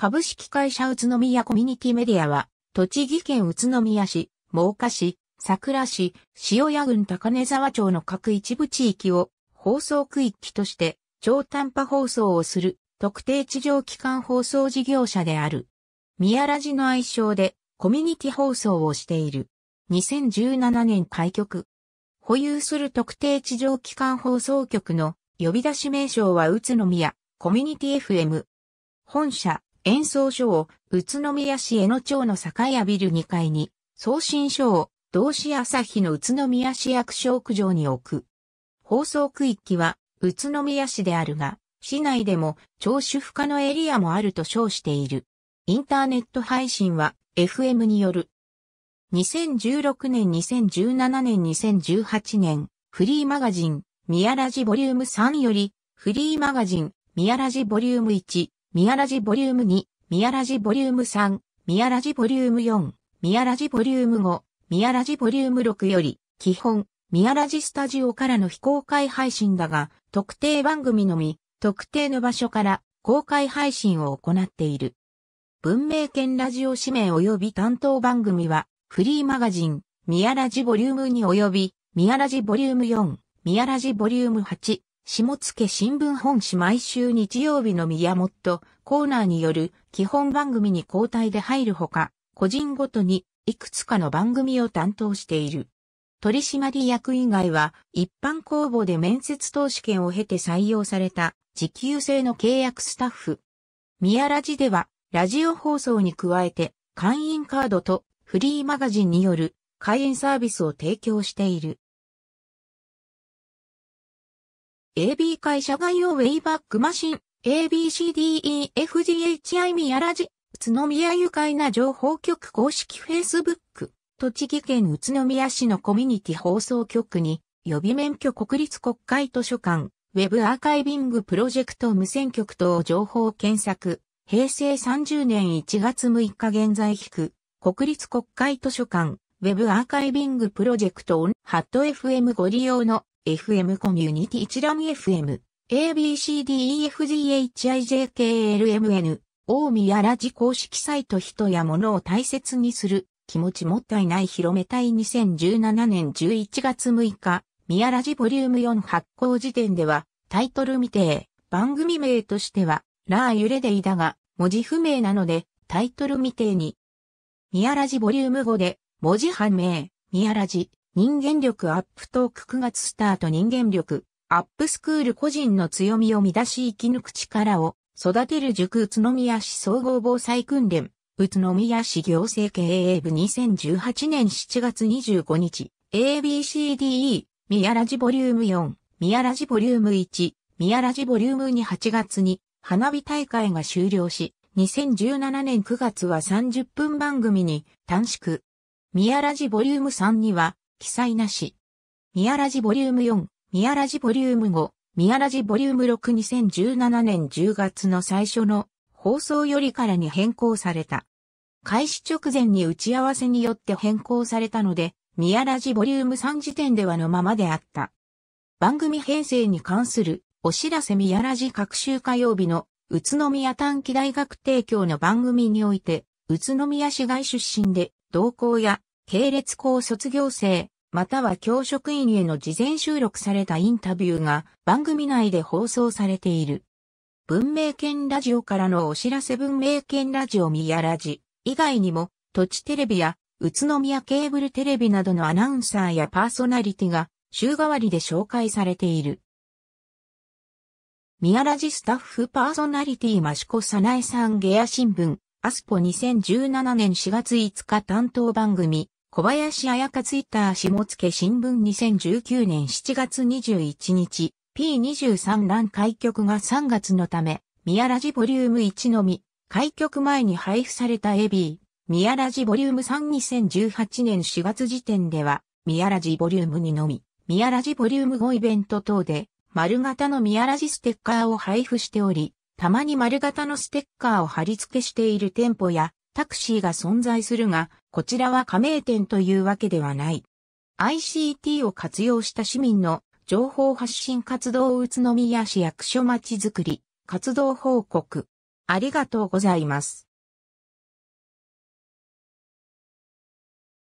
株式会社宇都宮コミュニティメディアは、栃木県宇都宮市、真岡市、桜市、塩谷郡高根沢町の各一部地域を放送区域として超短波放送をする特定地上機関放送事業者である。宮ラジの愛称でコミュニティ放送をしている。2017年開局。保有する特定地上機関放送局の呼び出し名称は宇都宮コミュニティ FM。本社、演奏所を宇都宮市江野町の酒屋ビル2階に、送信所を同市朝日の宇都宮市役所屋上に置く。放送区域は宇都宮市であるが、市内でも聴取不可のエリアもあると称している。インターネット配信は FM による。2016年、2017年、2018年、フリーマガジン、ミヤラジボリューム3より、フリーマガジン、ミヤラジボリューム1、宮ラジボリューム2、宮ラジボリューム3、宮ラジボリューム4、宮ラジボリューム5、宮ラジボリューム6より、基本、宮ラジスタジオからの非公開配信だが、特定番組のみ、特定の場所から公開配信を行っている。文明圏ラジオ指名及び担当番組は、フリーマガジン、宮ラジボリューム2及び、宮ラジボリューム4、宮ラジボリューム8、下野新聞本誌毎週日曜日の宮本コーナーによる基本番組に交代で入るほか、個人ごとにいくつかの番組を担当している。取締役以外は一般公募で面接投資権を経て採用された時給制の契約スタッフ。宮ラジではラジオ放送に加えて会員カードとフリーマガジンによる会員サービスを提供している。AB 会社概要ウェイバックマシン ABCDEFGHI 宮ラジ宇都宮愉快な情報局公式 Facebook 栃木県宇都宮市のコミュニティ放送局に予備免許国立国会図書館ウェブアーカイビングプロジェクト無線局等情報検索平成30年1月6日現在引く国立国会図書館ウェブアーカイビングプロジェクトオンハット FM ご利用の FM コミュニティ一覧 FM、ABCDEFGHIJKLMN、大宮ラジ公式サイト人や物を大切にする、気持ちもったいない広めたい2017年11月6日、宮ラジボリューム4発行時点では、タイトル未定、番組名としては、ラーユ・れでいだが、文字不明なので、タイトル未定に。宮ラジボリューム5で、文字判明、宮ラジ。人間力アップトーク9月スタート人間力アップスクール個人の強みを乱し生き抜く力を育てる塾宇都宮市総合防災訓練宇都宮市行政経営部2018年7月25日 ABCDE 宮ラジボリューム4宮ラジボリューム1宮ラジボリューム28月に花火大会が終了し2017年9月は30分番組に短縮。宮ラジボリューム3には、記載なし。宮ラジボリューム4、宮ラジボリューム5、宮ラジボリューム62017年10月の最初の放送よりからに変更された。開始直前に打ち合わせによって変更されたので、宮ラジボリューム3時点ではのままであった。番組編成に関するお知らせ宮ラジ各週火曜日の宇都宮短期大学提供の番組において、宇都宮市外出身で、同校や系列校卒業生、または教職員への事前収録されたインタビューが番組内で放送されている。文明圏ラジオからのお知らせ文明圏ラジオミヤラジ以外にも、土地テレビや宇都宮ケーブルテレビなどのアナウンサーやパーソナリティが週替わりで紹介されている。ミヤラジスタッフパーソナリティコサ早苗さんゲア新聞、アスポ2017年4月5日担当番組、小林彩香ツイッター下野新聞2019年7月21日、P23 欄開局が3月のため、宮ラジボリューム1のみ、開局前に配布された AB、宮ラジボリューム3 2018年4月時点では、宮ラジボリューム2のみ、宮ラジボリューム5イベント等で、丸型の宮ラジステッカーを配布しており、たまに丸型のステッカーを貼り付けしている店舗やタクシーが存在するが、こちらは加盟店というわけではない。ICT を活用した市民の情報発信活動宇都宮市役所まちづくり活動報告。ありがとうございます。